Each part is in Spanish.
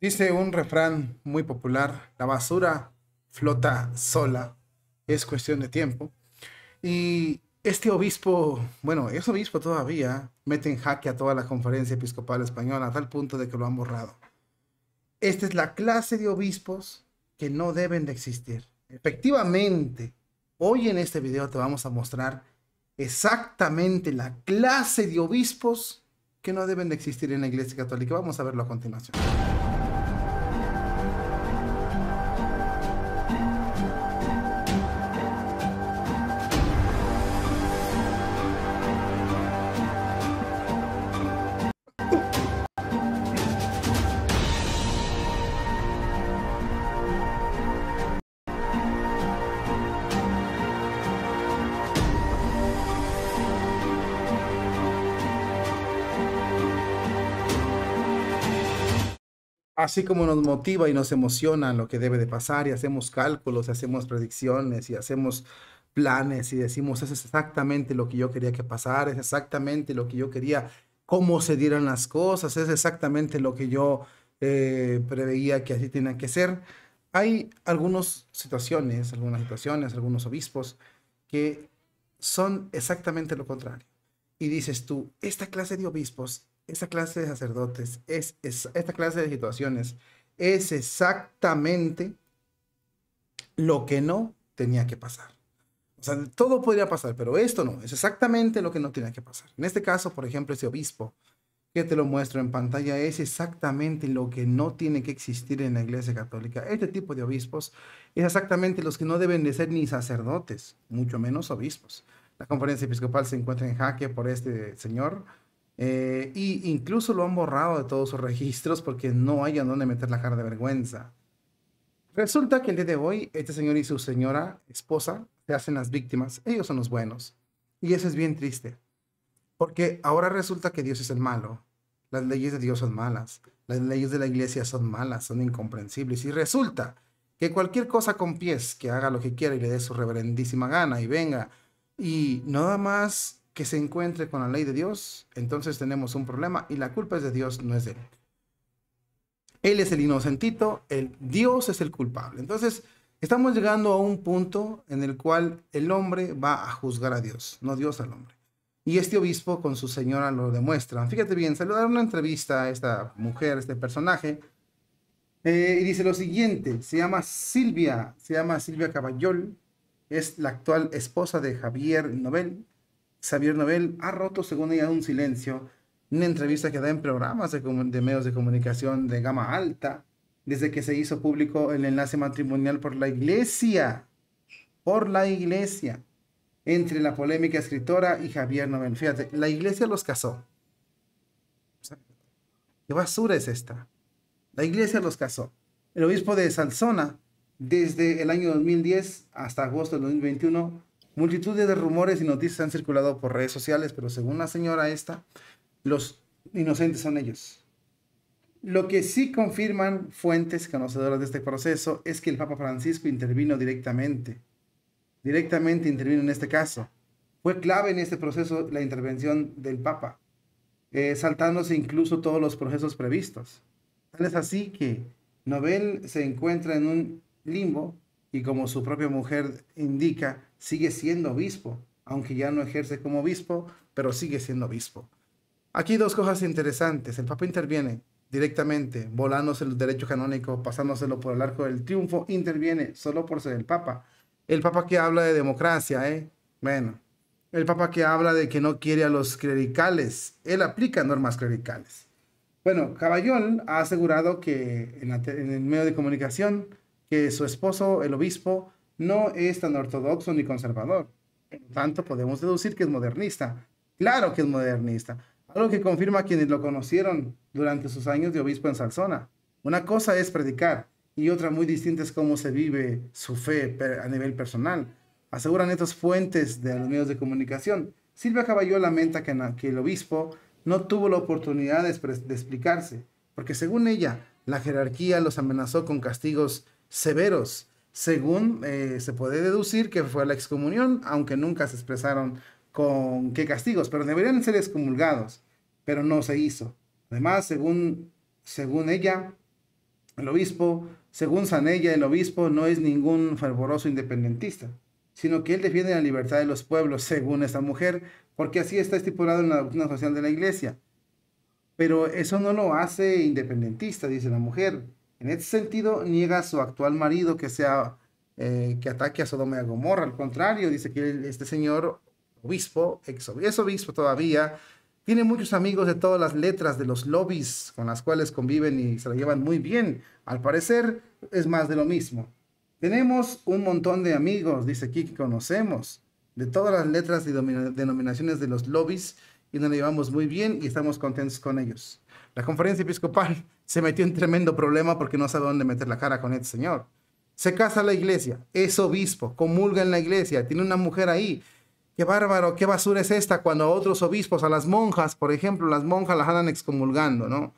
Dice un refrán muy popular, la basura flota sola, es cuestión de tiempo. Y este obispo, bueno, es obispo todavía, mete en jaque a toda la conferencia episcopal española a tal punto de que lo han borrado. Esta es la clase de obispos que no deben de existir. Efectivamente, hoy en este video te vamos a mostrar exactamente la clase de obispos que no deben de existir en la Iglesia Católica. Vamos a verlo a continuación. así como nos motiva y nos emociona lo que debe de pasar y hacemos cálculos, hacemos predicciones y hacemos planes y decimos, es exactamente lo que yo quería que pasara, es exactamente lo que yo quería, cómo se dieran las cosas, es exactamente lo que yo eh, preveía que así tenían que ser. Hay algunas situaciones, algunas situaciones, algunos obispos que son exactamente lo contrario. Y dices tú, esta clase de obispos esa clase de sacerdotes, es, esta clase de situaciones, es exactamente lo que no tenía que pasar. O sea, todo podría pasar, pero esto no, es exactamente lo que no tiene que pasar. En este caso, por ejemplo, ese obispo que te lo muestro en pantalla es exactamente lo que no tiene que existir en la Iglesia Católica. Este tipo de obispos es exactamente los que no deben de ser ni sacerdotes, mucho menos obispos. La conferencia episcopal se encuentra en jaque por este señor, eh, y incluso lo han borrado de todos sus registros porque no hay hayan dónde meter la cara de vergüenza. Resulta que el día de hoy, este señor y su señora esposa se hacen las víctimas. Ellos son los buenos. Y eso es bien triste. Porque ahora resulta que Dios es el malo. Las leyes de Dios son malas. Las leyes de la iglesia son malas, son incomprensibles. Y resulta que cualquier cosa con pies, que haga lo que quiera y le dé su reverendísima gana y venga. Y nada más que se encuentre con la ley de Dios, entonces tenemos un problema y la culpa es de Dios, no es de él. Él es el inocentito, el Dios es el culpable. Entonces, estamos llegando a un punto en el cual el hombre va a juzgar a Dios, no Dios al hombre. Y este obispo con su señora lo demuestra. Fíjate bien, se una entrevista a esta mujer, a este personaje, eh, y dice lo siguiente, se llama Silvia, se llama Silvia Caballol, es la actual esposa de Javier Nobel, Xavier Nobel ha roto, según ella, un silencio una entrevista que da en programas de, medios de comunicación de gama alta, desde que se hizo público el enlace matrimonial por la iglesia, por la iglesia, entre la polémica escritora y Javier Nobel, Fíjate, la iglesia los casó. ¿Qué basura es esta? La iglesia los casó. El obispo de Salzona, desde el año 2010 hasta agosto del 2021, Multitudes de rumores y noticias han circulado por redes sociales, pero según la señora esta, los inocentes son ellos. Lo que sí confirman fuentes conocedoras de este proceso es que el Papa Francisco intervino directamente. Directamente intervino en este caso. Fue clave en este proceso la intervención del Papa, eh, saltándose incluso todos los procesos previstos. Tal es así que Nobel se encuentra en un limbo y como su propia mujer indica, sigue siendo obispo, aunque ya no ejerce como obispo, pero sigue siendo obispo. Aquí dos cosas interesantes. El Papa interviene directamente, volándose el derecho canónico, pasándoselo por el arco del triunfo, interviene solo por ser el Papa. El Papa que habla de democracia, ¿eh? Bueno, el Papa que habla de que no quiere a los clericales, él aplica normas clericales. Bueno, Caballón ha asegurado que en, en el medio de comunicación que su esposo, el obispo, no es tan ortodoxo ni conservador. tanto, podemos deducir que es modernista. Claro que es modernista. Algo que confirma quienes lo conocieron durante sus años de obispo en Salzona... Una cosa es predicar y otra muy distinta es cómo se vive su fe a nivel personal. Aseguran estas fuentes de los medios de comunicación. Silvia Caballó lamenta que, el obispo no tuvo la oportunidad de explicarse, porque según ella, la jerarquía los amenazó con castigos severos según eh, se puede deducir que fue la excomunión, aunque nunca se expresaron con qué castigos, pero deberían ser excomulgados, pero no se hizo. Además, según, según ella, el obispo, según Sanella, el obispo no es ningún fervoroso independentista, sino que él defiende la libertad de los pueblos, según esta mujer, porque así está estipulado en la doctrina social de la iglesia. Pero eso no lo hace independentista, dice la mujer. En este sentido, niega a su actual marido que sea eh, que ataque a Sodoma y a Gomorra. Al contrario, dice que este señor obispo, ex obispo todavía, tiene muchos amigos de todas las letras de los lobbies con las cuales conviven y se la llevan muy bien. Al parecer es más de lo mismo. Tenemos un montón de amigos, dice aquí, que conocemos, de todas las letras y denominaciones de los lobbies y nos llevamos muy bien y estamos contentos con ellos. La conferencia episcopal se metió en tremendo problema porque no sabe dónde meter la cara con este señor. Se casa la iglesia, es obispo, comulga en la iglesia, tiene una mujer ahí. Qué bárbaro, qué basura es esta cuando a otros obispos, a las monjas, por ejemplo, las monjas las andan excomulgando, ¿no?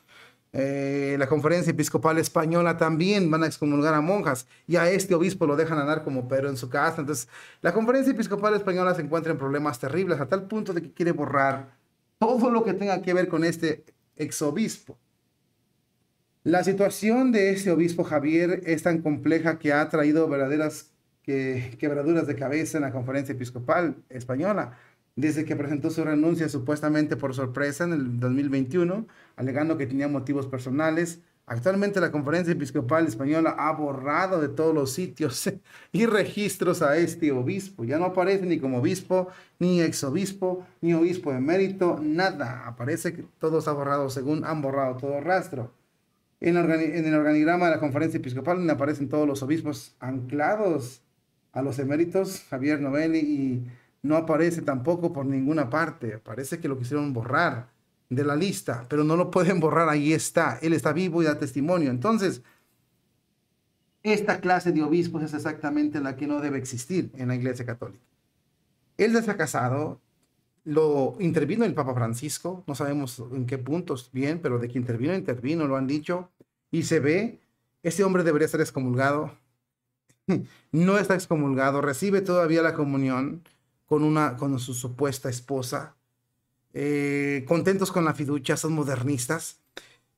Eh, la conferencia episcopal española también van a excomulgar a monjas y a este obispo lo dejan andar como perro en su casa. Entonces, la conferencia episcopal española se encuentra en problemas terribles a tal punto de que quiere borrar todo lo que tenga que ver con este exobispo. La situación de ese obispo Javier es tan compleja que ha traído verdaderas quebraduras de cabeza en la conferencia episcopal española, desde que presentó su renuncia supuestamente por sorpresa en el 2021, alegando que tenía motivos personales Actualmente la Conferencia Episcopal Española ha borrado de todos los sitios y registros a este obispo. Ya no aparece ni como obispo, ni exobispo, ni obispo emérito, nada. Aparece que todo ha borrado según han borrado todo rastro. En, el organigrama de la Conferencia Episcopal aparecen todos los obispos anclados a los eméritos, Javier Novelli, y no aparece tampoco por ninguna parte. Parece que lo quisieron borrar de la lista, pero no lo pueden borrar, ahí está, Él está vivo y da testimonio. Entonces, esta clase de obispos es exactamente la que no debe existir en la Iglesia Católica. Él está casado, lo intervino el Papa Francisco, no sabemos en qué puntos bien, pero de que intervino, intervino, lo han dicho, y se ve, este hombre debería ser excomulgado, no está excomulgado, recibe todavía la comunión con, una, con su supuesta esposa, eh, contentos con la fiducia, son modernistas,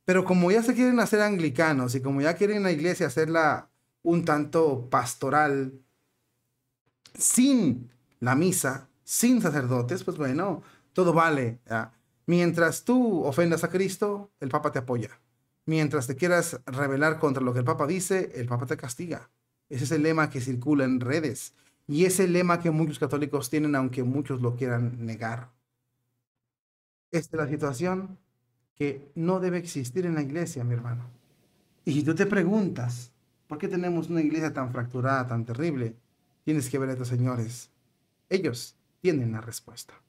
pero como ya se quieren hacer anglicanos y como ya quieren la iglesia hacerla un tanto pastoral, sin la misa, sin sacerdotes, pues bueno, todo vale. Mientras tú ofendas a Cristo, el Papa te apoya. Mientras te quieras rebelar contra lo que el Papa dice, el Papa te castiga. Ese es el lema que circula en redes. Y es el lema que muchos católicos tienen, aunque muchos lo quieran negar. Esta es la situación que no debe existir en la iglesia, mi hermano. Y si tú te preguntas, ¿por qué tenemos una iglesia tan fracturada, tan terrible? Tienes que ver a estos señores. Ellos tienen la respuesta.